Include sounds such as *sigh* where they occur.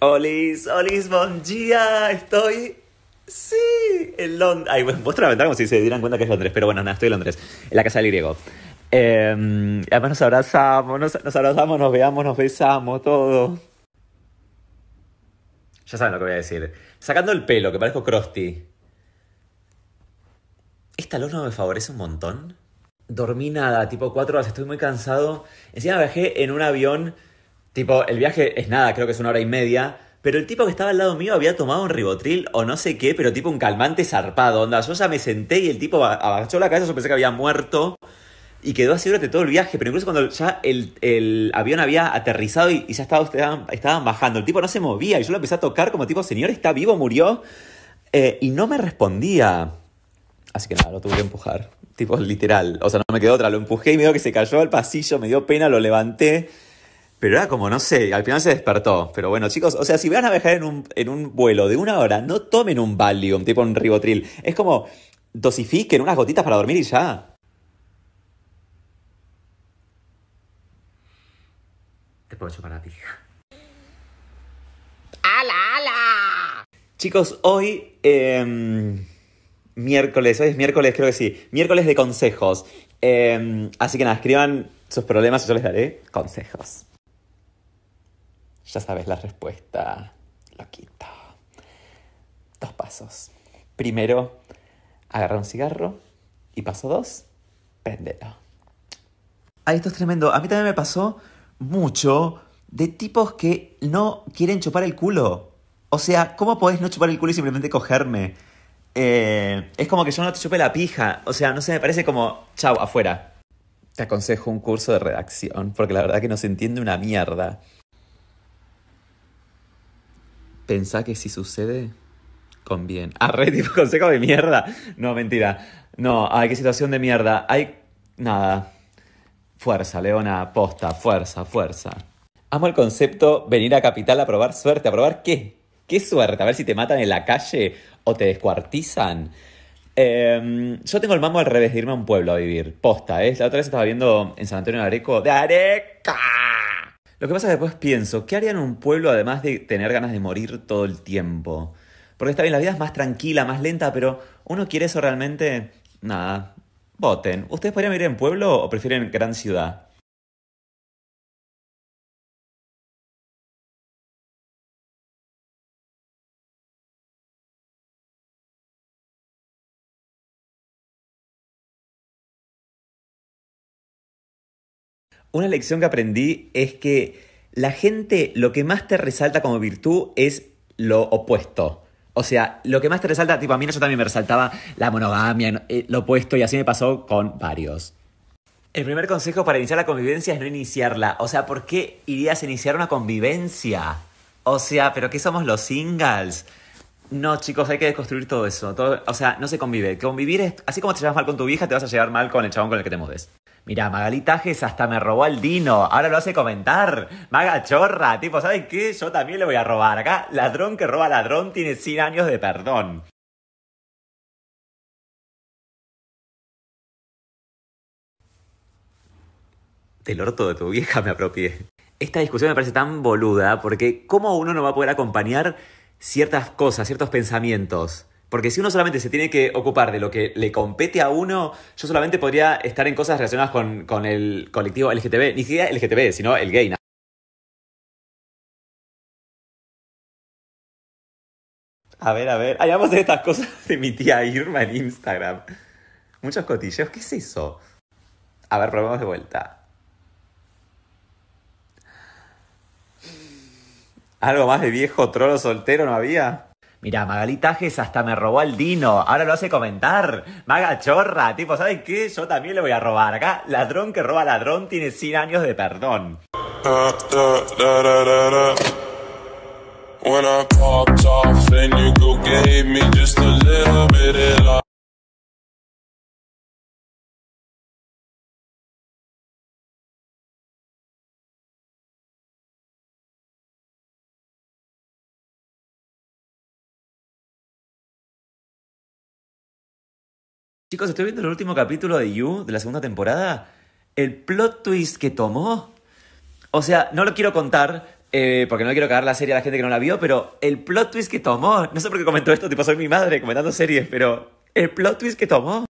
Olis, olis, bon día, estoy... Sí, en Londres. Ay, bueno, te la ventana como si se dieran cuenta que es Londres, pero bueno, nada, estoy en Londres, en la casa del griego. además nos abrazamos, nos, abrazamos, nos veamos, nos besamos, todo. Ya saben lo que voy a decir. Sacando el pelo, que parezco Krusty. Esta luz no me favorece un montón. Dormí nada, tipo cuatro horas, estoy muy cansado. Encima viajé en un avión Tipo, el viaje es nada, creo que es una hora y media. Pero el tipo que estaba al lado mío había tomado un ribotril o no sé qué, pero tipo un calmante zarpado. Onda, yo ya me senté y el tipo agachó la cabeza, yo pensé que había muerto. Y quedó así durante todo el viaje, pero incluso cuando ya el, avión había aterrizado y, ya estaba, estaban, estaban, bajando, el tipo no se movía y yo lo empecé a tocar como tipo, señor, está vivo, murió. Eh, y no me respondía. Así que nada, lo tuve que empujar. Tipo, literal. O sea, no me quedó otra, lo empujé y me dio que se cayó al pasillo, me dio pena, lo levanté. Pero era como, no sé, al final se despertó. Pero bueno, chicos, o sea, si van a viajar en un, vuelo de una hora, no tomen un Valium, tipo un Ribotril. Es como, dosifiquen unas gotitas para dormir y ya. Te puedo chupar a ti. ¡Ala, ala! Chicos, hoy... Em, miércoles, hoy es miércoles, creo que sí. Miércoles de consejos. Em, así que nada, escriban sus problemas y yo les daré consejos. Ya sabes la respuesta. Loquito. Dos pasos. Primero, agarra un cigarro. Y paso dos, péndelo. Ay, esto es tremendo. A mí también me pasó mucho de tipos que no quieren chupar el culo. O sea, ¿cómo podés no chupar el culo y simplemente cogerme? Eh, es como que yo no te chupe la pija. O sea, no se me parece como, chau, afuera. Te aconsejo un curso de redacción, porque la verdad que no se entiende una mierda pensá que si sucede, conviene. Arre, ah, *laughs* tipo consejo de mierda. No, mentira. No, ay, qué situación de mierda. Hay. Nada. Fuerza, Leona, posta, fuerza, fuerza. Amo el concepto venir a Capital a probar suerte. ¿A probar qué? ¿Qué suerte? A ver si te matan en la calle o te descuartizan. Em, yo tengo el mambo al revés de irme a un pueblo a vivir. Posta, ¿eh? La otra vez estaba viendo en San Antonio de Areco. ¡De Areca! Lo que pasa es que después pienso, ¿qué haría en un pueblo además de tener ganas de morir todo el tiempo? Porque está bien, la vida es más tranquila, más lenta, pero uno quiere eso realmente. Nada. Voten. ¿Ustedes podrían vivir en pueblo o prefieren gran ciudad? Una lección que aprendí es que la gente lo que más te resalta como virtud es lo opuesto. O sea, lo que más te resalta, tipo, a mí yo también me resaltaba la monogamia, eh, lo opuesto, y así me pasó con varios. El primer consejo para iniciar la convivencia es no iniciarla. O sea, ¿por qué irías a iniciar una convivencia? O sea, ¿pero qué somos los singles? No, chicos, hay que desconstruir todo eso. o sea, no se convive. Convivir es. Así como te llevas mal con tu vieja, te vas a llevar mal con el chabón con el que te mudes. Mirá, Magalitajes hasta me robó al Dino. Ahora lo hace comentar. Maga chorra. Tipo, ¿sabes qué? Yo también le voy a robar. Acá, ladrón que roba ladrón tiene 100 años de perdón. Del orto de tu vieja me apropié. Esta discusión me parece tan boluda porque ¿cómo uno no va a poder acompañar ciertas cosas, ciertos pensamientos? Porque si uno solamente se tiene que ocupar de lo que le compete a uno, yo solamente podría estar en cosas relacionadas con, el colectivo LGTB, ni siquiera LGTB, sino el gay. A ver, a ver. Ay, vamos a hacer estas cosas de mi tía Irma en Instagram. Muchos cotilleos. ¿Qué es eso? A ver, probemos de vuelta. ¿Algo más de viejo trolo soltero no había? Mira, Magalitajes hasta me robó al Dino. Ahora lo hace comentar. Maga chorra. Tipo, ¿sabes qué? Yo también le voy a robar. Acá, ladrón que roba ladrón tiene 100 años de perdón. Chicos, estoy viendo el último capítulo de You, de la segunda temporada. El plot twist que tomó. O sea, no lo quiero contar, eh, porque no quiero cagar la serie a la gente que no la vio, pero el plot twist que tomó, no sé por qué comentó esto, tipo soy mi madre comentando series, pero el plot twist que tomó.